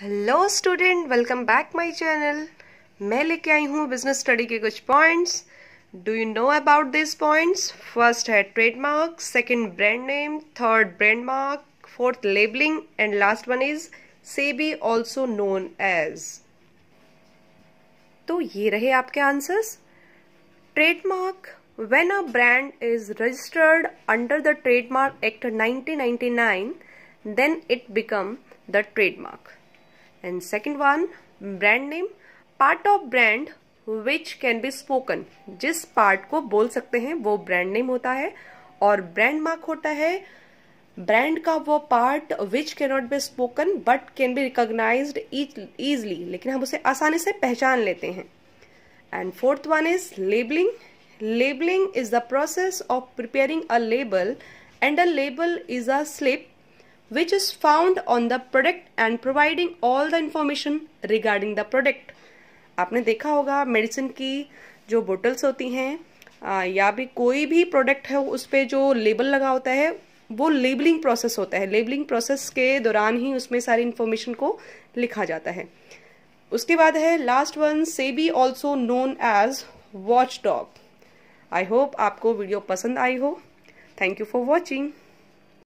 hello student welcome back my channel मैं लेके आई हूँ बिजनेस स्टडी के कुछ points do you know about this points first है trademark second brand name third brand mark fourth labelling and last one is SEBI also known as तो ये रहे आपके answers trademark brand is registered under the trademark act nineteen ninety nine then it become the trademark and second one brand name part of brand which can be spoken जिस part को बोल सकते हैं वो ब्रांड नेम होता है और brand mark होता है ब्रांड का वो part which cannot be spoken but can be recognise easily लेकिन हम उसे आसानी से पहचान लेते हैं and fourth one is labelling labelling is the process of preparing a label and a label is a slip which is found on the product and providing all the information regarding the product आपने देखा होगा medicine की जो bottles होती हैं या भी कोई भी प्रोडक्ट है उस पर जो लेबल लगा होता है वो लेबलिंग प्रोसेस होता है लेबलिंग प्रोसेस के दौरान ही उसमें सारी इन्फॉर्मेशन को लिखा जाता है उसके बाद है last one SEBI also known as watchdog I hope आपको वीडियो पसंद आई हो थैंक यू फॉर वॉचिंग